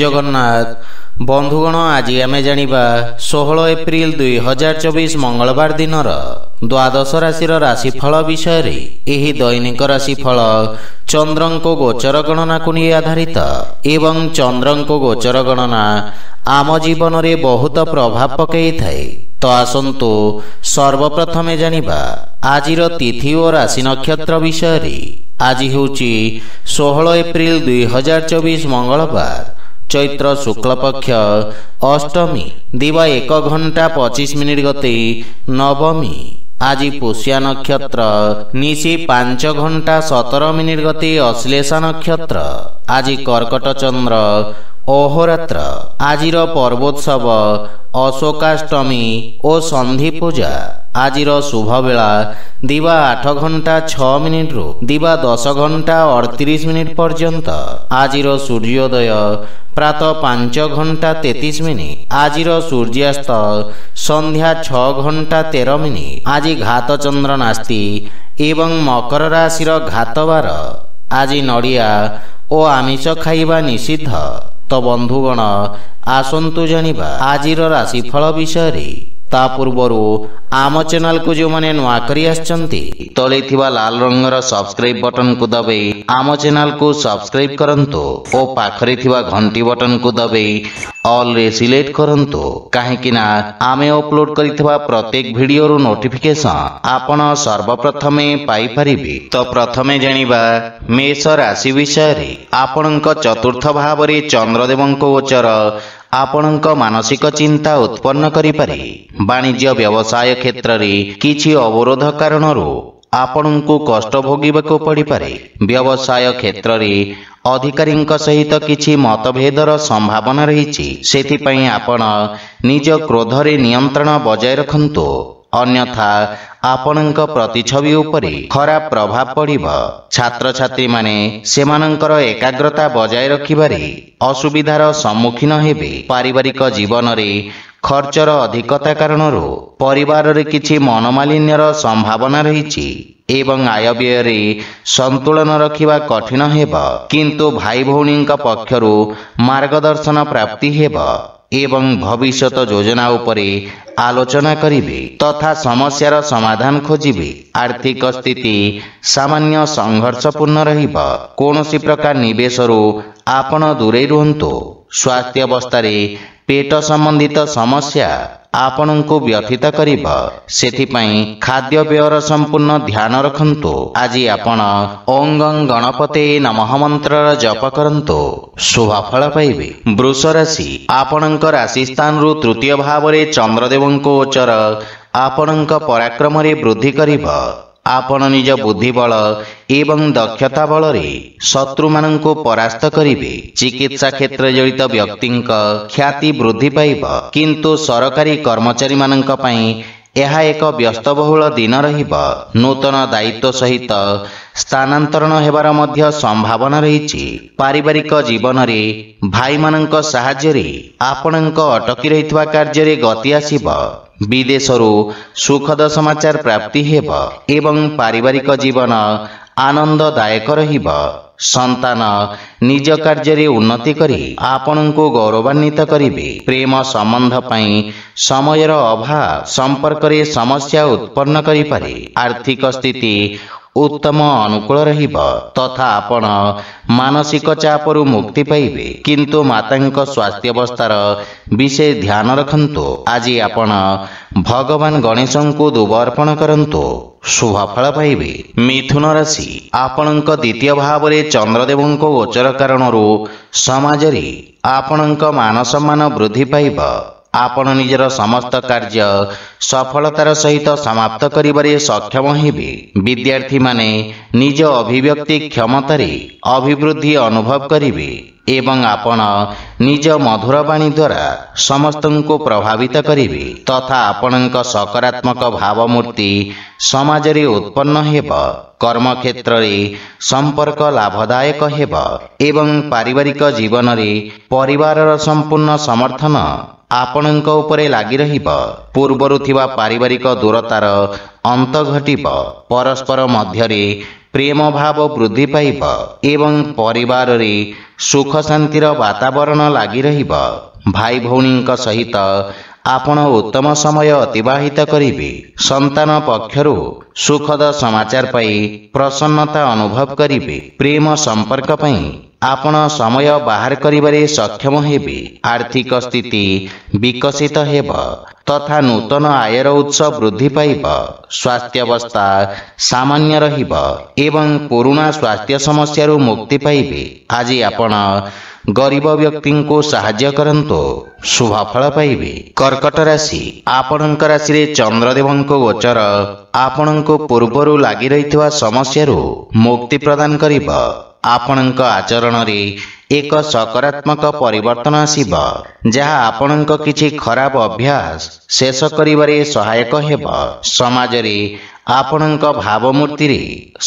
ଜଗନ୍ନାଥ ବନ୍ଧୁଗଣ ଆଜି ଆମେ ଜାଣିବା ଷୋହଳ ଏପ୍ରିଲ ଦୁଇ ହଜାର ଚବିଶ ମଙ୍ଗଳବାର ଦିନର ଦ୍ୱାଦଶ ରାଶିର ରାଶିଫଳ ବିଷୟରେ ଏହି ଦୈନିକ ରାଶିଫଳ ଚନ୍ଦ୍ରଙ୍କ ଗୋଚର ଗଣନାକୁ ନେଇ ଆଧାରିତ ଏବଂ ଚନ୍ଦ୍ରଙ୍କ ଗୋଚର ଗଣନା ଆମ ଜୀବନରେ ବହୁତ ପ୍ରଭାବ ପକାଇଥାଏ ତ ଆସନ୍ତୁ ସର୍ବପ୍ରଥମେ ଜାଣିବା ଆଜିର ତିଥି ଓ ରାଶି ନକ୍ଷତ୍ର ବିଷୟରେ ଆଜି ହେଉଛି ଷୋହଳ ଏପ୍ରିଲ ଦୁଇ ହଜାର ଚବିଶ ମଙ୍ଗଳବାର चैत्र शुक्लपक्ष अष्टमी दिवा एक घंटा पचिस मिनिट गति नवमी आज पोष्या नक्षत्र निशी पांच घंटा सतर मिनिट गति अश्लेषा नक्षत्र आज कर्कट चन्द्र অহরাত্র আজির পর্বোৎসব অশোকাষ্টমী ও সন্ধি পূজা আজির শুভবেলা দিবা আঠ ঘণ্টা ছ মিনিট রু দিবা দশ ঘণ্টা অড়তিরিশ মিনিট পর্যন্ত আজির সূর্যোদয় প্রাত পাঁচ ঘণ্টা তেত্রিশ মিনিট আজির সূর্যাস্ত সন্ধ্যা ছ ঘণ্টা তের মিনিট আজি ঘাতচন্দ্র নাস্তি এবং মকর রাশির ঘাতবার আজি নড়িয়া ও আমিষ খাইবা নিষিদ্ধ ତ ବନ୍ଧୁଗଣ ଆସନ୍ତୁ ଜାଣିବା ଆଜିର ରାଶିଫଳ ବିଷୟରେ ତା ପୂର୍ବରୁ ଆମ ଚ୍ୟାନେଲକୁ ଯେଉଁମାନେ ନୂଆ କରି ଆସିଛନ୍ତି ତଳେ ଥିବା ଲାଲ ରଙ୍ଗର ସବସ୍କ୍ରାଇବ୍ ବଟନକୁ ଦବାଇ ଆମ ଚ୍ୟାନେଲକୁ ସବସ୍କ୍ରାଇବ୍ କରନ୍ତୁ ଓ ପାଖରେ ଥିବା ଘଣ୍ଟି ବଟନକୁ ଦବାଇ ଅଲ୍ରେ ସିଲେକ୍ଟ କରନ୍ତୁ କାହିଁକି ନା ଆମେ ଅପଲୋଡ୍ କରିଥିବା ପ୍ରତ୍ୟେକ ଭିଡିଓରୁ ନୋଟିଫିକେସନ୍ ଆପଣ ସର୍ବପ୍ରଥମେ ପାଇପାରିବେ ତ ପ୍ରଥମେ ଜାଣିବା ମେଷ ରାଶି ବିଷୟରେ ଆପଣଙ୍କ ଚତୁର୍ଥ ଭାବରେ ଚନ୍ଦ୍ରଦେବଙ୍କ ଗୋଚର ଆପଣଙ୍କ ମାନସିକ ଚିନ୍ତା ଉତ୍ପନ୍ନ କରିପାରେ ବାଣିଜ୍ୟ ବ୍ୟବସାୟ କ୍ଷେତ୍ରରେ କିଛି ଅବରୋଧ କାରଣରୁ ଆପଣଙ୍କୁ କଷ୍ଟ ଭୋଗିବାକୁ ପଡ଼ିପାରେ ବ୍ୟବସାୟ କ୍ଷେତ୍ରରେ ଅଧିକାରୀଙ୍କ ସହିତ କିଛି ମତଭେଦର ସମ୍ଭାବନା ରହିଛି ସେଥିପାଇଁ ଆପଣ ନିଜ କ୍ରୋଧରେ ନିୟନ୍ତ୍ରଣ ବଜାୟ ରଖନ୍ତୁ ଅନ୍ୟଥା ଆପଣଙ୍କ ପ୍ରତିଛବି ଉପରେ ଖରାପ ପ୍ରଭାବ ପଡ଼ିବ ଛାତ୍ରଛାତ୍ରୀମାନେ ସେମାନଙ୍କର ଏକାଗ୍ରତା ବଜାୟ ରଖିବାରେ ଅସୁବିଧାର ସମ୍ମୁଖୀନ ହେବେ ପାରିବାରିକ ଜୀବନରେ ଖର୍ଚ୍ଚର ଅଧିକତା କାରଣରୁ ପରିବାରରେ କିଛି ମନମାଳିନ୍ୟର ସମ୍ଭାବନା ରହିଛି ଏବଂ ଆୟ ବ୍ୟୟରେ ସନ୍ତୁଳନ ରଖିବା କଠିନ ହେବ କିନ୍ତୁ ଭାଇ ଭଉଣୀଙ୍କ ପକ୍ଷରୁ ମାର୍ଗଦର୍ଶନ ପ୍ରାପ୍ତି ହେବ ଏବଂ ଭବିଷ୍ୟତ ଯୋଜନା ଉପରେ ଆଲୋଚନା କରିବେ ତଥା ସମସ୍ୟାର ସମାଧାନ ଖୋଜିବେ ଆର୍ଥିକ ସ୍ଥିତି ସାମାନ୍ୟ ସଂଘର୍ଷପୂର୍ଣ୍ଣ ରହିବ କୌଣସି ପ୍ରକାର ନିବେଶରୁ ଆପଣ ଦୂରେଇ ରୁହନ୍ତୁ ସ୍ୱାସ୍ଥ୍ୟ ପେଟ ସମ୍ବନ୍ଧିତ ସମସ୍ୟା ଆପଣଙ୍କୁ ବ୍ୟଥିତ କରିବ ସେଥିପାଇଁ ଖାଦ୍ୟପେୟର ସମ୍ପୂର୍ଣ୍ଣ ଧ୍ୟାନ ରଖନ୍ତୁ ଆଜି ଆପଣ ଓଙ୍ଗଂ ଗଣପତି ନମଃ ମନ୍ତ୍ରର ଜପ କରନ୍ତୁ ଶୁଭଫଳ ପାଇବେ ବୃଷ ରାଶି ଆପଣଙ୍କ ରାଶି ସ୍ଥାନରୁ ତୃତୀୟ ଭାବରେ ଚନ୍ଦ୍ରଦେବଙ୍କ ଉଚ୍ଚର ଆପଣଙ୍କ ପରାକ୍ରମରେ ବୃଦ୍ଧି କରିବ आपण निज बुद्धि बल एवं दक्षता बल रे शत्रु मानंको परास्त करिवे चिकित्सा क्षेत्र जडित व्यक्तिंक ख्याति वृद्धि पाइबा किंतु सरकारी कर्मचारी मानंका पई ଏହା ଏକ ବ୍ୟସ୍ତବହୁଳ ଦିନ ରହିବ ନୂତନ ଦାୟିତ୍ୱ ସହିତ ସ୍ଥାନାନ୍ତରଣ ହେବାର ମଧ୍ୟ ସମ୍ଭାବନା ରହିଛି ପାରିବାରିକ ଜୀବନରେ ଭାଇମାନଙ୍କ ସାହାଯ୍ୟରେ ଆପଣଙ୍କ ଅଟକି ରହିଥିବା କାର୍ଯ୍ୟରେ ଗତି ଆସିବ ବିଦେଶରୁ ସୁଖଦ ସମାଚାର ପ୍ରାପ୍ତି ହେବ ଏବଂ ପାରିବାରିକ ଜୀବନ ଆନନ୍ଦଦାୟକ ରହିବ ସନ୍ତାନ ନିଜ କାର୍ଯ୍ୟରେ ଉନ୍ନତି କରି ଆପଣଙ୍କୁ ଗୌରବାନ୍ୱିତ କରିବେ ପ୍ରେମ ସମ୍ବନ୍ଧ ପାଇଁ ସମୟର ଅଭାବ ସମ୍ପର୍କରେ ସମସ୍ୟା ଉତ୍ପନ୍ନ କରିପାରେ ଆର୍ଥିକ ସ୍ଥିତି ଉତ୍ତମ ଅନୁକୂଳ ରହିବ ତଥା ଆପଣ ମାନସିକ ଚାପରୁ ମୁକ୍ତି ପାଇବେ କିନ୍ତୁ ମାତାଙ୍କ ସ୍ୱାସ୍ଥ୍ୟବସ୍ଥାର ବିଶେଷ ଧ୍ୟାନ ରଖନ୍ତୁ ଆଜି ଆପଣ ଭଗବାନ ଗଣେଶଙ୍କୁ ଦୁବ ଅର୍ପଣ କରନ୍ତୁ ଶୁଭଫଳ ପାଇବେ ମିଥୁନ ରାଶି ଆପଣଙ୍କ ଦ୍ୱିତୀୟ ଭାବରେ ଚନ୍ଦ୍ରଦେବଙ୍କ ଗୋଚର କାରଣରୁ ସମାଜରେ ଆପଣଙ୍କ ମାନସମ୍ମାନ ବୃଦ୍ଧି ପାଇବ ଆପଣ ନିଜର ସମସ୍ତ କାର୍ଯ୍ୟ ସଫଳତାର ସହିତ ସମାପ୍ତ କରିବାରେ ସକ୍ଷମ ହେବେ ବିଦ୍ୟାର୍ଥୀମାନେ ନିଜ ଅଭିବ୍ୟକ୍ତି କ୍ଷମତାରେ ଅଭିବୃଦ୍ଧି ଅନୁଭବ କରିବେ ଏବଂ ଆପଣ ନିଜ ମଧୁର ବାଣୀ ଦ୍ୱାରା ସମସ୍ତଙ୍କୁ ପ୍ରଭାବିତ କରିବେ ତଥା ଆପଣଙ୍କ ସକାରାତ୍ମକ ଭାବମୂର୍ତ୍ତି ସମାଜରେ ଉତ୍ପନ୍ନ ହେବ କର୍ମକ୍ଷେତ୍ରରେ ସମ୍ପର୍କ ଲାଭଦାୟକ ହେବ ଏବଂ ପାରିବାରିକ ଜୀବନରେ ପରିବାରର ସମ୍ପୂର୍ଣ୍ଣ ସମର୍ଥନ ଆପଣଙ୍କ ଉପରେ ଲାଗି ରହିବ ପୂର୍ବରୁ ଥିବା ପାରିବାରିକ ଦୂରତାର ଅନ୍ତ ଘଟିବ ପରସ୍ପର ମଧ୍ୟରେ ପ୍ରେମ ଭାବ ବୃଦ୍ଧି ପାଇବ ଏବଂ ପରିବାରରେ ସୁଖ ଶାନ୍ତିର ବାତାବରଣ ଲାଗି ରହିବ ଭାଇ ଭଉଣୀଙ୍କ ସହିତ ଆପଣ ଉତ୍ତମ ସମୟ ଅତିବାହିତ କରିବେ ସନ୍ତାନ ପକ୍ଷରୁ ସୁଖଦ ସମାଚାର ପାଇ ପ୍ରସନ୍ନତା ଅନୁଭବ କରିବେ ପ୍ରେମ ସମ୍ପର୍କ ପାଇଁ ଆପଣ ସମୟ ବାହାର କରିବାରେ ସକ୍ଷମ ହେବେ ଆର୍ଥିକ ସ୍ଥିତି ବିକଶିତ ହେବ ତଥା ନୂତନ ଆୟର ଉତ୍ସ ବୃଦ୍ଧି ପାଇବ ସ୍ୱାସ୍ଥ୍ୟାବସ୍ଥା ସାମାନ୍ୟ ରହିବ ଏବଂ ପୁରୁଣା ସ୍ୱାସ୍ଥ୍ୟ ସମସ୍ୟାରୁ ମୁକ୍ତି ପାଇବେ ଆଜି ଆପଣ ଗରିବ ବ୍ୟକ୍ତିଙ୍କୁ ସାହାଯ୍ୟ କରନ୍ତୁ ଶୁଭଫଳ ପାଇବେ କର୍କଟ ରାଶି ଆପଣଙ୍କ ରାଶିରେ ଚନ୍ଦ୍ରଦେବଙ୍କ ଗୋଚର ଆପଣଙ୍କୁ ପୂର୍ବରୁ ଲାଗି ରହିଥିବା ସମସ୍ୟାରୁ ମୁକ୍ତି ପ୍ରଦାନ କରିବ ଆପଣଙ୍କ ଆଚରଣରେ ଏକ ସକାରାତ୍ମକ ପରିବର୍ତ୍ତନ ଆସିବ ଯାହା ଆପଣଙ୍କ କିଛି ଖରାପ ଅଭ୍ୟାସ ଶେଷ କରିବାରେ ସହାୟକ ହେବ ସମାଜରେ ଆପଣଙ୍କ ଭାବମୂର୍ତ୍ତିରେ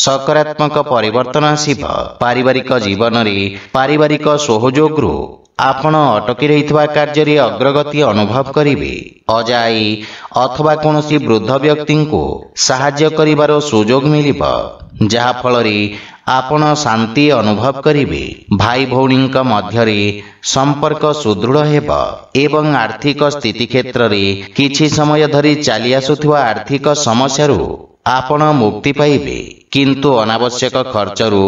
ସକାରାତ୍ମକ ପରିବର୍ତ୍ତନ ଆସିବ ପାରିବାରିକ ଜୀବନରେ ପାରିବାରିକ ସହଯୋଗରୁ ଆପଣ ଅଟକି ରହିଥିବା କାର୍ଯ୍ୟରେ ଅଗ୍ରଗତି ଅନୁଭବ କରିବେ ଅଜାଇ ଅଥବା କୌଣସି ବୃଦ୍ଧ ବ୍ୟକ୍ତିଙ୍କୁ ସାହାଯ୍ୟ କରିବାର ସୁଯୋଗ ମିଳିବ ଯାହାଫଳରେ ଆପଣ ଶାନ୍ତି ଅନୁଭବ କରିବେ ଭାଇ ଭଉଣୀଙ୍କ ମଧ୍ୟରେ ସମ୍ପର୍କ ସୁଦୃଢ଼ ହେବ ଏବଂ ଆର୍ଥିକ ସ୍ଥିତି କ୍ଷେତ୍ରରେ କିଛି ସମୟ ଧରି ଚାଲିଆସୁଥିବା ଆର୍ଥିକ ସମସ୍ୟାରୁ ଆପଣ ମୁକ୍ତି ପାଇବେ କିନ୍ତୁ ଅନାବଶ୍ୟକ ଖର୍ଚ୍ଚରୁ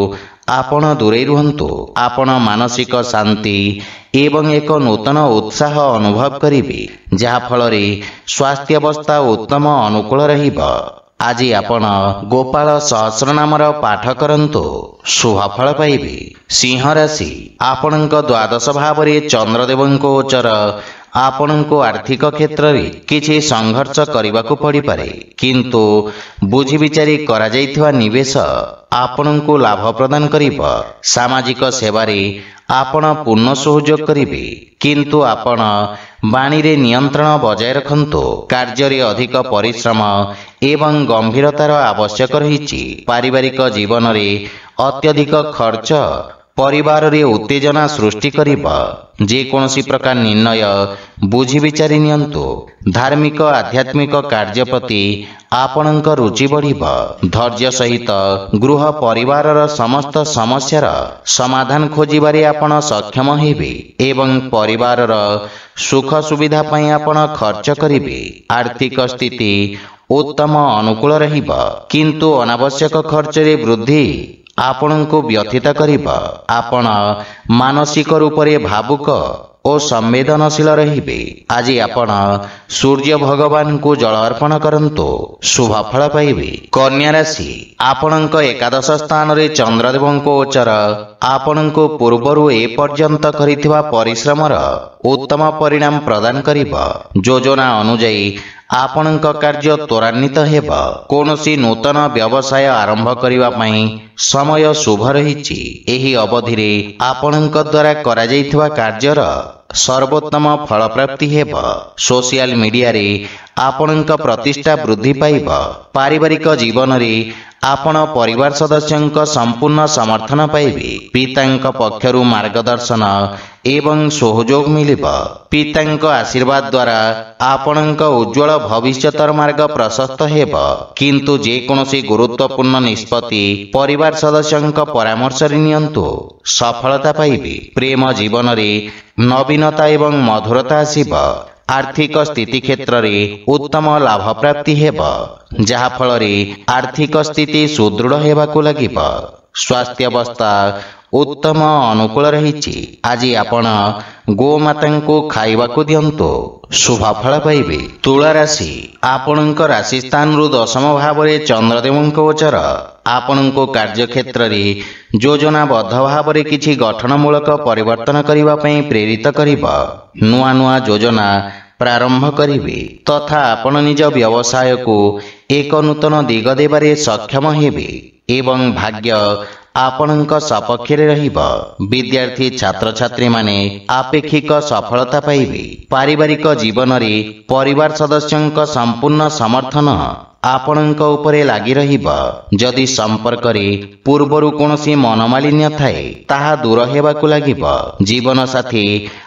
ଆପଣ ଦୂରେଇ ରୁହନ୍ତୁ ଆପଣ ମାନସିକ ଶାନ୍ତି ଏବଂ ଏକ ନୂତନ ଉତ୍ସାହ ଅନୁଭବ କରିବେ ଯାହାଫଳରେ ସ୍ୱାସ୍ଥ୍ୟ ଅବସ୍ଥା ଉତ୍ତମ ଅନୁକୂଳ ରହିବ ଆଜି ଆପଣ ଗୋପାଳ ସହସ୍ର ନାମର ପାଠ କରନ୍ତୁ ଶୁଭଫଳ ପାଇବି ସିଂହ ରାଶି ଆପଣଙ୍କ ଦ୍ୱାଦଶ ଭାବରେ ଚନ୍ଦ୍ରଦେବଙ୍କ ଉଚ୍ଚର ଆପଣଙ୍କୁ ଆର୍ଥିକ କ୍ଷେତ୍ରରେ କିଛି ସଂଘର୍ଷ କରିବାକୁ ପଡ଼ିପାରେ କିନ୍ତୁ ବୁଝିବିଚାରି କରାଯାଇଥିବା ନିବେଶ ଆପଣଙ୍କୁ ଲାଭ ପ୍ରଦାନ କରିବ ସାମାଜିକ ସେବାରେ ଆପଣ ପୂର୍ଣ୍ଣ ସହଯୋଗ କରିବେ କିନ୍ତୁ ଆପଣ ବାଣୀରେ ନିୟନ୍ତ୍ରଣ ବଜାୟ ରଖନ୍ତୁ କାର୍ଯ୍ୟରେ ଅଧିକ ପରିଶ୍ରମ ଏବଂ ଗମ୍ଭୀରତାର ଆବଶ୍ୟକ ରହିଛି ପାରିବାରିକ ଜୀବନରେ ଅତ୍ୟଧିକ ଖର୍ଚ୍ଚ ପରିବାରରେ ଉତ୍ତେଜନା ସୃଷ୍ଟି କରିବ ଯେକୌଣସି ପ୍ରକାର ନିର୍ଣ୍ଣୟ ବୁଝି ବିଚାରି ନିଅନ୍ତୁ ଧାର୍ମିକ ଆଧ୍ୟାତ୍ମିକ କାର୍ଯ୍ୟ ପ୍ରତି ଆପଣଙ୍କ ରୁଚି ବଢ଼ିବ ଧୈର୍ଯ୍ୟ ସହିତ ଗୃହ ପରିବାରର ସମସ୍ତ ସମସ୍ୟାର ସମାଧାନ ଖୋଜିବାରେ ଆପଣ ସକ୍ଷମ ହେବେ ଏବଂ ପରିବାରର ସୁଖ ସୁବିଧା ପାଇଁ ଆପଣ ଖର୍ଚ୍ଚ କରିବେ ଆର୍ଥିକ ସ୍ଥିତି ଉତ୍ତମ ଅନୁକୂଳ ରହିବ କିନ୍ତୁ ଅନାବଶ୍ୟକ ଖର୍ଚ୍ଚରେ ବୃଦ୍ଧି ଆପଣଙ୍କୁ ବ୍ୟଥିତ କରିବ ଆପଣ ମାନସିକ ରୂପରେ ଭାବୁକ ଓ ସମ୍ବେଦନଶୀଳ ରହିବେ ଆଜି ଆପଣ ସୂର୍ଯ୍ୟ ଭଗବାନଙ୍କୁ ଜଳ ଅର୍ପଣ କରନ୍ତୁ ଶୁଭଫଳ ପାଇବେ କନ୍ୟା ରାଶି ଆପଣଙ୍କ ଏକାଦଶ ସ୍ଥାନରେ ଚନ୍ଦ୍ରଦେବଙ୍କ ଉଚ୍ଚର ଆପଣଙ୍କୁ ପୂର୍ବରୁ ଏପର୍ଯ୍ୟନ୍ତ କରିଥିବା ପରିଶ୍ରମର ଉତ୍ତମ ପରିଣାମ ପ୍ରଦାନ କରିବ ଯୋଜନା ଅନୁଯାୟୀ ଆପଣଙ୍କ କାର୍ଯ୍ୟ ତ୍ୱରାନ୍ୱିତ ହେବ କୌଣସି ନୂତନ ବ୍ୟବସାୟ ଆରମ୍ଭ କରିବା ପାଇଁ ସମୟ ଶୁଭ ରହିଛି ଏହି ଅବଧିରେ ଆପଣଙ୍କ ଦ୍ୱାରା କରାଯାଇଥିବା କାର୍ଯ୍ୟର ସର୍ବୋତ୍ତମ ଫଳପ୍ରାପ୍ତି ହେବ ସୋସିଆଲ ମିଡ଼ିଆରେ ଆପଣଙ୍କ ପ୍ରତିଷ୍ଠା ବୃଦ୍ଧି ପାଇବ ପାରିବାରିକ ଜୀବନରେ आपन परिवार सदस्यको सम्पूर्ण समर्थन पाबे पिता पक्षहरू मर्गदर्शन एवं सहयोग मिल्य पिताको आशीर्वादद्वारा आपण् उज्जवल भविष्य मर्ग प्रशस्तुक गुत्तपूर्ण निष्पत्ति परिवार सदस्य परमर्शले निु सफलताेम जीवनले नवीनता मधुरता आसब ଆର୍ଥିକ ସ୍ଥିତି କ୍ଷେତ୍ରରେ ଉତ୍ତମ ଲାଭପ୍ରାପ୍ତି ହେବ ଯାହାଫଳରେ ଆର୍ଥିକ ସ୍ଥିତି ସୁଦୃଢ଼ ହେବାକୁ ଲାଗିବ ସ୍ୱାସ୍ଥ୍ୟାବସ୍ଥା ଉତ୍ତମ ଅନୁକୂଳ ରହିଛି ଆଜି ଆପଣ ଗୋମାତାଙ୍କୁ ଖାଇବାକୁ ଦିଅନ୍ତୁ ଶୁଭଫଳ ପାଇବେ ତୁଳା ରାଶି ଆପଣଙ୍କ ରାଶି ସ୍ଥାନରୁ ଦଶମ ଭାବରେ ଚନ୍ଦ୍ରଦେବଙ୍କ ଗୋଚର ଆପଣଙ୍କୁ କାର୍ଯ୍ୟକ୍ଷେତ୍ରରେ ଯୋଜନାବଦ୍ଧ ଭାବରେ କିଛି ଗଠନମୂଳକ ପରିବର୍ତ୍ତନ କରିବା ପାଇଁ ପ୍ରେରିତ କରିବ ନୂଆ ନୂଆ ଯୋଜନା ପ୍ରାରମ୍ଭ କରିବେ ତଥା ଆପଣ ନିଜ ବ୍ୟବସାୟକୁ ଏକ ନୂତନ ଦିଗ ଦେବାରେ ସକ୍ଷମ ହେବେ ଏବଂ ଭାଗ୍ୟ ଆପଣଙ୍କ ସପକ୍ଷରେ ରହିବ ବିଦ୍ୟାର୍ଥୀ ଛାତ୍ରଛାତ୍ରୀମାନେ ଆପେକ୍ଷିକ ସଫଳତା ପାଇବେ ପାରିବାରିକ ଜୀବନରେ ପରିବାର ସଦସ୍ୟଙ୍କ ସମ୍ପୂର୍ଣ୍ଣ ସମର୍ଥନ ଆପଣଙ୍କ ଉପରେ ଲାଗି ରହିବ ଯଦି ସମ୍ପର୍କରେ ପୂର୍ବରୁ କୌଣସି ମନମାଳିନ୍ୟ ଥାଏ ତାହା ଦୂର ହେବାକୁ ଲାଗିବ ଜୀବନସାଥୀ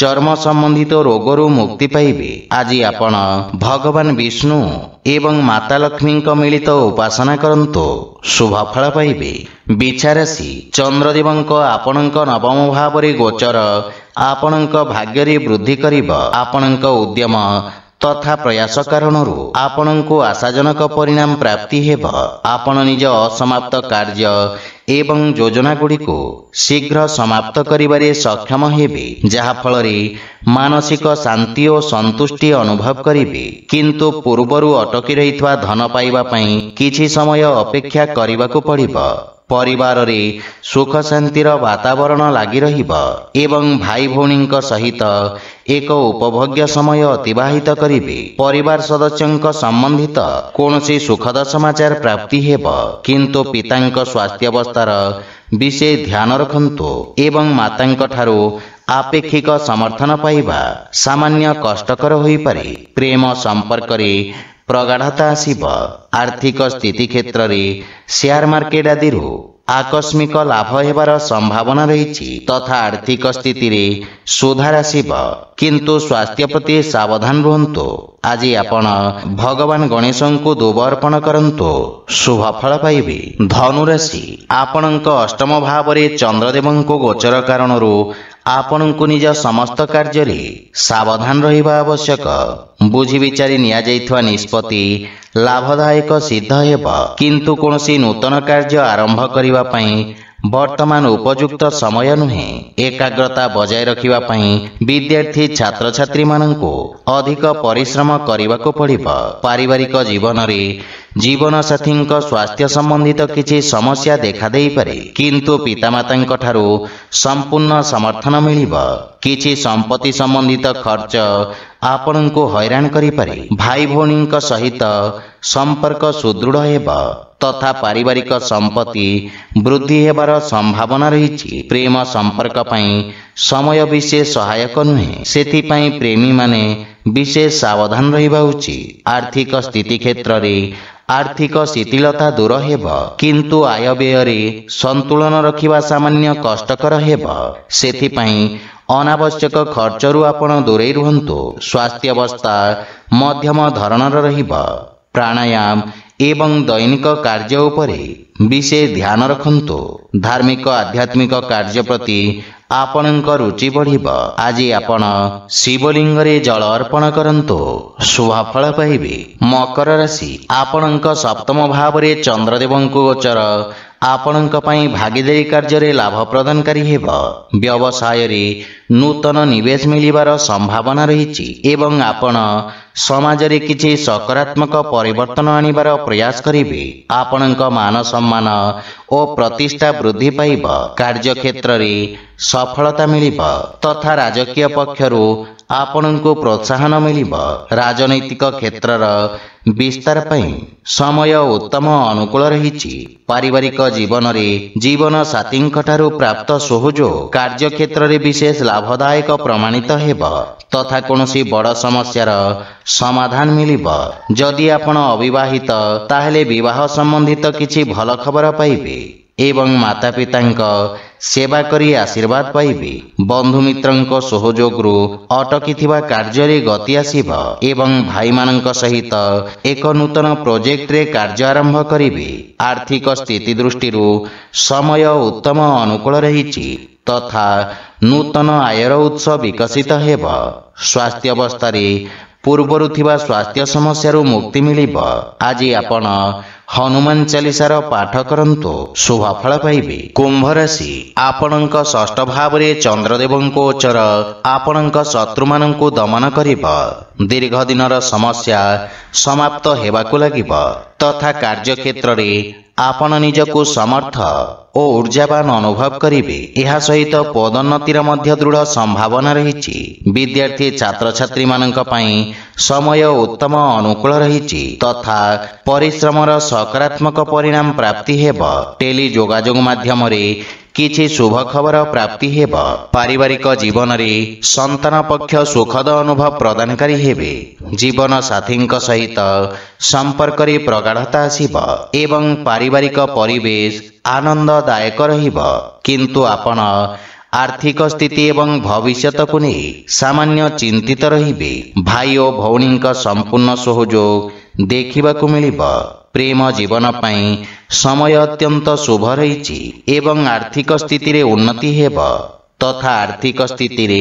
ଚର୍ମ ସମ୍ବନ୍ଧିତ ରୋଗରୁ ମୁକ୍ତି ପାଇବେ ଆଜି ଆପଣ ଭଗବାନ ବିଷ୍ଣୁ ଏବଂ ମାତା ଲକ୍ଷ୍ମୀଙ୍କ ମିଳିତ ଉପାସନା କରନ୍ତୁ ଶୁଭଫଳ ପାଇବେ ବିଛାରାଶି ଚନ୍ଦ୍ରଦେବଙ୍କ ଆପଣଙ୍କ ନବମ ଭାବରେ ଗୋଚର ଆପଣଙ୍କ ଭାଗ୍ୟରେ ବୃଦ୍ଧି କରିବ ଆପଣଙ୍କ ଉଦ୍ୟମ ତଥା ପ୍ରୟାସ କାରଣରୁ ଆପଣଙ୍କୁ ଆଶାଜନକ ପରିଣାମ ପ୍ରାପ୍ତି ହେବ ଆପଣ ନିଜ ଅସମାପ୍ତ କାର୍ଯ୍ୟ ଏବଂ ଯୋଜନାଗୁଡ଼ିକୁ ଶୀଘ୍ର ସମାପ୍ତ କରିବାରେ ସକ୍ଷମ ହେବେ ଯାହାଫଳରେ ମାନସିକ ଶାନ୍ତି ଓ ସନ୍ତୁଷ୍ଟି ଅନୁଭବ କରିବେ କିନ୍ତୁ ପୂର୍ବରୁ ଅଟକି ରହିଥିବା ଧନ ପାଇବା ପାଇଁ କିଛି ସମୟ ଅପେକ୍ଷା କରିବାକୁ ପଡ଼ିବ सुख शान्तिर वातावरण लगिरह भाइ भउी एक उपभोग्य समय अतवाहित सदस्य सम्बन्धित कौसी सुखद समाचार प्राप्ति किंतु पिताको स्वास्थ्यावस्थार विशेष ध्यान न्यान रुमाता आपेक्षिक समर्थन पाइबा सामान्य कष्टकर होई पारे प्रेम सम्पर्कले ପ୍ରଗାଢ଼ତା ଆସିବ ଆର୍ଥିକ ସ୍ଥିତି କ୍ଷେତ୍ରରେ ସେୟାର ମାର୍କେଟ ଆଦିରୁ ଆକସ୍ମିକ ଲାଭ ହେବାର ସମ୍ଭାବନା ରହିଛି ତଥା ଆର୍ଥିକ ସ୍ଥିତିରେ ସୁଧାର ଆସିବ କିନ୍ତୁ ସ୍ୱାସ୍ଥ୍ୟ ପ୍ରତି ସାବଧାନ ରୁହନ୍ତୁ ଆଜି ଆପଣ ଭଗବାନ ଗଣେଶଙ୍କୁ ଦୁବ ଅର୍ପଣ କରନ୍ତୁ ଶୁଭଫଳ ପାଇବେ ଧନୁରାଶି ଆପଣଙ୍କ ଅଷ୍ଟମ ଭାବରେ ଚନ୍ଦ୍ରଦେବଙ୍କୁ ଗୋଚର କାରଣରୁ ଆପଣଙ୍କୁ ନିଜ ସମସ୍ତ କାର୍ଯ୍ୟରେ ସାବଧାନ ରହିବା ଆବଶ୍ୟକ ବୁଝିବିଚାରି ନିଆଯାଇଥିବା ନିଷ୍ପତ୍ତି ଲାଭଦାୟକ ସିଦ୍ଧ ହେବ କିନ୍ତୁ କୌଣସି ନୂତନ କାର୍ଯ୍ୟ ଆରମ୍ଭ କରିବା ପାଇଁ ବର୍ତ୍ତମାନ ଉପଯୁକ୍ତ ସମୟ ନୁହେଁ ଏକାଗ୍ରତା ବଜାୟ ରଖିବା ପାଇଁ ବିଦ୍ୟାର୍ଥୀ ଛାତ୍ରଛାତ୍ରୀମାନଙ୍କୁ ଅଧିକ ପରିଶ୍ରମ କରିବାକୁ ପଡ଼ିବ ପାରିବାରିକ ଜୀବନରେ ଜୀବନସାଥୀଙ୍କ ସ୍ୱାସ୍ଥ୍ୟ ସମ୍ବନ୍ଧିତ କିଛି ସମସ୍ୟା ଦେଖାଦେଇପାରେ କିନ୍ତୁ ପିତାମାତାଙ୍କଠାରୁ ସମ୍ପୂର୍ଣ୍ଣ ସମର୍ଥନ ମିଳିବ କିଛି ସମ୍ପତ୍ତି ସମ୍ବନ୍ଧିତ ଖର୍ଚ୍ଚ ଆପଣଙ୍କୁ ହଇରାଣ କରିପାରେ ଭାଇ ଭଉଣୀଙ୍କ ସହିତ ସମ୍ପର୍କ ସୁଦୃଢ଼ ହେବ ତଥା ପାରିବାରିକ ସମ୍ପତ୍ତି ବୃଦ୍ଧି ହେବାର ସମ୍ଭାବନା ରହିଛି ପ୍ରେମ ସମ୍ପର୍କ ପାଇଁ ସମୟ ବିଶେଷ ସହାୟକ ନୁହେଁ ସେଥିପାଇଁ ପ୍ରେମୀମାନେ ବିଶେଷ ସାବଧାନ ରହିବା ଉଚିତ ଆର୍ଥିକ ସ୍ଥିତି କ୍ଷେତ୍ରରେ ଆର୍ଥିକ ଶିଥିଳତା ଦୂର ହେବ କିନ୍ତୁ ଆୟ ବ୍ୟୟରେ ସନ୍ତୁଳନ ରଖିବା ସାମାନ୍ୟ କଷ୍ଟକର ହେବ ସେଥିପାଇଁ ଅନାବଶ୍ୟକ ଖର୍ଚ୍ଚରୁ ଆପଣ ଦୂରେଇ ରୁହନ୍ତୁ ସ୍ୱାସ୍ଥ୍ୟାବସ୍ଥା ମଧ୍ୟମ ଧରଣର ରହିବ ପ୍ରାଣାୟାମ ଏବଂ ଦୈନିକ କାର୍ଯ୍ୟ ଉପରେ ବିଶେଷ ଧ୍ୟାନ ରଖନ୍ତୁ ଧାର୍ମିକ ଆଧ୍ୟାତ୍ମିକ କାର୍ଯ୍ୟ ପ୍ରତି ଆପଣଙ୍କ ରୁଚି ବଢ଼ିବ ଆଜି ଆପଣ ଶିବଲିଙ୍ଗରେ ଜଳ ଅର୍ପଣ କରନ୍ତୁ ଶୁଭଫଳ ପାଇବେ ମକର ରାଶି ଆପଣଙ୍କ ସପ୍ତମ ଭାବରେ ଚନ୍ଦ୍ରଦେବଙ୍କୁ ଗୋଚର ଆପଣଙ୍କ ପାଇଁ ଭାଗିଦାରୀ କାର୍ଯ୍ୟରେ ଲାଭ ପ୍ରଦାନକାରୀ ହେବ ବ୍ୟବସାୟରେ ନୂତନ ନିବେଶ ମିଳିବାର ସମ୍ଭାବନା ରହିଛି ଏବଂ ଆପଣ ସମାଜରେ କିଛି ସକାରାତ୍ମକ ପରିବର୍ତ୍ତନ ଆଣିବାର ପ୍ରୟାସ କରିବି ଆପଣଙ୍କ ମାନସମ୍ମାନ ଓ ପ୍ରତିଷ୍ଠା ବୃଦ୍ଧି ପାଇବ କାର୍ଯ୍ୟକ୍ଷେତ୍ରରେ ସଫଳତା ମିଳିବ ତଥା ରାଜକୀୟ ପକ୍ଷରୁ ଆପଣଙ୍କୁ ପ୍ରୋତ୍ସାହନ ମିଳିବ ରାଜନୈତିକ କ୍ଷେତ୍ରର ବିସ୍ତାର ପାଇଁ ସମୟ ଉତ୍ତମ ଅନୁକୂଳ ରହିଛି ପାରିବାରିକ ଜୀବନରେ ଜୀବନସାଥୀଙ୍କଠାରୁ ପ୍ରାପ୍ତ ସହଯୋଗ କାର୍ଯ୍ୟକ୍ଷେତ୍ରରେ ବିଶେଷ ଲାଭଦାୟକ ପ୍ରମାଣିତ ହେବ ତଥା କୌଣସି ବଡ଼ ସମସ୍ୟାର ସମାଧାନ ମିଳିବ ଯଦି ଆପଣ ଅବିବାହିତ ତାହେଲେ ବିବାହ ସମ୍ବନ୍ଧିତ କିଛି ଭଲ ଖବର ପାଇବେ ଏବଂ ମାତାପିତାଙ୍କ ସେବା କରି ଆଶୀର୍ବାଦ ପାଇବେ ବନ୍ଧୁମିତ୍ରଙ୍କ ସହଯୋଗରୁ ଅଟକିଥିବା କାର୍ଯ୍ୟରେ ଗତି ଆସିବ ଏବଂ ଭାଇମାନଙ୍କ ସହିତ ଏକ ନୂତନ ପ୍ରୋଜେକ୍ଟରେ କାର୍ଯ୍ୟ ଆରମ୍ଭ କରିବେ ଆର୍ଥିକ ସ୍ଥିତି ଦୃଷ୍ଟିରୁ ସମୟ ଉତ୍ତମ ଅନୁକୂଳ ରହିଛି ତଥା ନୂତନ ଆୟର ଉତ୍ସ ବିକଶିତ ହେବ ସ୍ୱାସ୍ଥ୍ୟ ଅବସ୍ଥାରେ ପୂର୍ବରୁ ଥିବା ସ୍ୱାସ୍ଥ୍ୟ ସମସ୍ୟାରୁ ମୁକ୍ତି ମିଳିବ ଆଜି ଆପଣ ହନୁମାନ ଚାଲିସାର ପାଠ କରନ୍ତୁ ଶୁଭଫଳ ପାଇବେ କୁମ୍ଭ ରାଶି ଆପଣଙ୍କ ଷଷ୍ଠ ଭାବରେ ଚନ୍ଦ୍ରଦେବଙ୍କ ଉଚ୍ଚର ଆପଣଙ୍କ ଶତ୍ରୁମାନଙ୍କୁ ଦମନ କରିବ ଦୀର୍ଘ ଦିନର ସମସ୍ୟା ସମାପ୍ତ ହେବାକୁ ଲାଗିବ ତଥା କାର୍ଯ୍ୟକ୍ଷେତ୍ରରେ ଆପଣ ନିଜକୁ ସମର୍ଥ ଓ ଉର୍ଜାବାନ ଅନୁଭବ କରିବେ ଏହା ସହିତ ପଦୋନ୍ନତିର ମଧ୍ୟ ଦୃଢ଼ ସମ୍ଭାବନା ରହିଛି ବିଦ୍ୟାର୍ଥୀ ଛାତ୍ରଛାତ୍ରୀମାନଙ୍କ ପାଇଁ ସମୟ ଉତ୍ତମ ଅନୁକୂଳ ରହିଛି ତଥା ପରିଶ୍ରମର ସକାରାତ୍ମକ ପରିଣାମ ପ୍ରାପ୍ତି ହେବ ଟେଲି ଯୋଗାଯୋଗ ମାଧ୍ୟମରେ କିଛି ଶୁଭ ଖବର ପ୍ରାପ୍ତି ହେବ ପାରିବାରିକ ଜୀବନରେ ସନ୍ତାନ ପକ୍ଷ ସୁଖଦ ଅନୁଭବ ପ୍ରଦାନକାରୀ ହେବେ ଜୀବନ ସାଥୀଙ୍କ ସହିତ ସମ୍ପର୍କରେ ପ୍ରଗାଢ଼ତା ଆସିବ ଏବଂ ପାରିବାରିକ ପରିବେଶ ଆନନ୍ଦଦାୟକ ରହିବ କିନ୍ତୁ ଆପଣ ଆର୍ଥିକ ସ୍ଥିତି ଏବଂ ଭବିଷ୍ୟତକୁ ନେଇ ସାମାନ୍ୟ ଚିନ୍ତିତ ରହିବେ ଭାଇ ଓ ଭଉଣୀଙ୍କ ସମ୍ପୂର୍ଣ୍ଣ ସହଯୋଗ ଦେଖିବାକୁ ମିଳିବ ପ୍ରେମ ଜୀବନ ପାଇଁ ସମୟ ଅତ୍ୟନ୍ତ ଶୁଭ ରହିଛି ଏବଂ ଆର୍ଥିକ ସ୍ଥିତିରେ ଉନ୍ନତି ହେବ ତଥା ଆର୍ଥିକ ସ୍ଥିତିରେ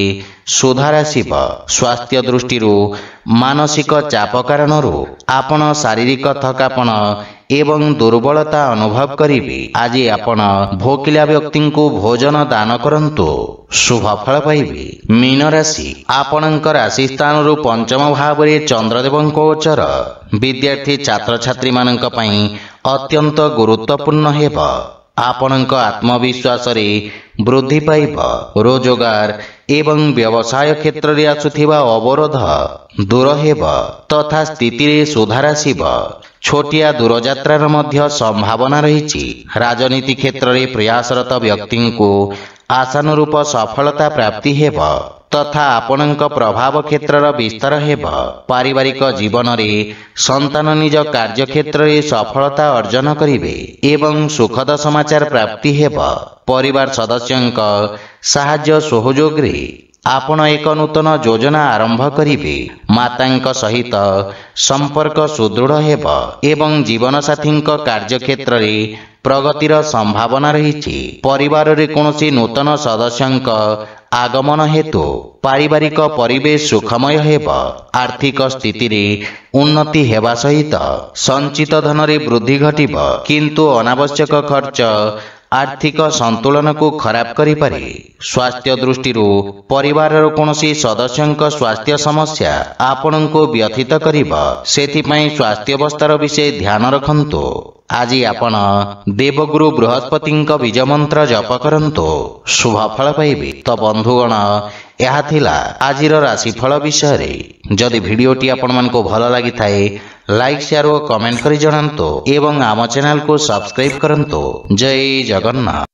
ସୁଧାର ଆସିବ ସ୍ୱାସ୍ଥ୍ୟ ଦୃଷ୍ଟିରୁ ମାନସିକ ଚାପ କାରଣରୁ ଆପଣ ଶାରୀରିକ ଥକାପଣ ଏବଂ ଦୁର୍ବଳତା ଅନୁଭବ କରିବେ ଆଜି ଆପଣ ଭୋକିଲା ବ୍ୟକ୍ତିଙ୍କୁ ଭୋଜନ ଦାନ କରନ୍ତୁ ଶୁଭଫଳ ପାଇବେ ମୀନ ରାଶି ଆପଣଙ୍କ ରାଶି ସ୍ଥାନରୁ ପଞ୍ଚମ ଭାବରେ ଚନ୍ଦ୍ରଦେବଙ୍କ ଗୋଚର ବିଦ୍ୟାର୍ଥୀ ଛାତ୍ରଛାତ୍ରୀମାନଙ୍କ ପାଇଁ ଅତ୍ୟନ୍ତ ଗୁରୁତ୍ୱପୂର୍ଣ୍ଣ ହେବ आत्मविश्वासले वृद्धि रोजोगार ए व्यवसाय क्षेत्रले आसु अवरोध दूर तथा स्थितिले सुधार छोटिया छोट दूरजात्रार सम्भावना रनीति क्षेत्रले प्रयासरत व्यक्ति आशानुरूप सफलता प्राप्ति ତଥା ଆପଣଙ୍କ ପ୍ରଭାବ କ୍ଷେତ୍ରର ବିସ୍ତାର ହେବ ପାରିବାରିକ ଜୀବନରେ ସନ୍ତାନ ନିଜ କାର୍ଯ୍ୟକ୍ଷେତ୍ରରେ ସଫଳତା ଅର୍ଜନ କରିବେ ଏବଂ ସୁଖଦ ସମାଚାର ପ୍ରାପ୍ତି ହେବ ପରିବାର ସଦସ୍ୟଙ୍କ ସାହାଯ୍ୟ ସହଯୋଗରେ ଆପଣ ଏକ ନୂତନ ଯୋଜନା ଆରମ୍ଭ କରିବେ ମାତାଙ୍କ ସହିତ ସମ୍ପର୍କ ସୁଦୃଢ଼ ହେବ ଏବଂ ଜୀବନସାଥୀଙ୍କ କାର୍ଯ୍ୟକ୍ଷେତ୍ରରେ ପ୍ରଗତିର ସମ୍ଭାବନା ରହିଛି ପରିବାରରେ କୌଣସି ନୂତନ ସଦସ୍ୟଙ୍କ ଆଗମନ ହେତୁ ପାରିବାରିକ ପରିବେଶ ସୁଖମୟ ହେବ ଆର୍ଥିକ ସ୍ଥିତିରେ ଉନ୍ନତି ହେବା ସହିତ ସଞ୍ଚିତ ଧନରେ ବୃଦ୍ଧି ଘଟିବ କିନ୍ତୁ ଅନାବଶ୍ୟକ ଖର୍ଚ୍ଚ ଆର୍ଥିକ ସନ୍ତୁଳନକୁ ଖରାପ କରିପାରେ ସ୍ୱାସ୍ଥ୍ୟ ଦୃଷ୍ଟିରୁ ପରିବାରର କୌଣସି ସଦସ୍ୟଙ୍କ ସ୍ୱାସ୍ଥ୍ୟ ସମସ୍ୟା ଆପଣଙ୍କୁ ବ୍ୟଥିତ କରିବ ସେଥିପାଇଁ ସ୍ୱାସ୍ଥ୍ୟବସ୍ଥାର ବିଷୟ ଧ୍ୟାନ ରଖନ୍ତୁ ଆଜି ଆପଣ ଦେବଗୁରୁ ବୃହସ୍ପତିଙ୍କ ବୀଜମନ୍ତ୍ର ଜପ କରନ୍ତୁ ଶୁଭଫଳ ପାଇବେ ତ ବନ୍ଧୁଗଣ এ আছিল আজিৰ ৰাশিফল বিষয়ৰে যদি ভিডিঅ'টি আপোনাক ভাল লাগি থায় লাইক শেয়ার আৰু কমেন্ট কৰি জনাওঁতো এবং আমাৰ চেনেলক সাবস্ক্রাইব কৰনতো জয় জগন্নাথ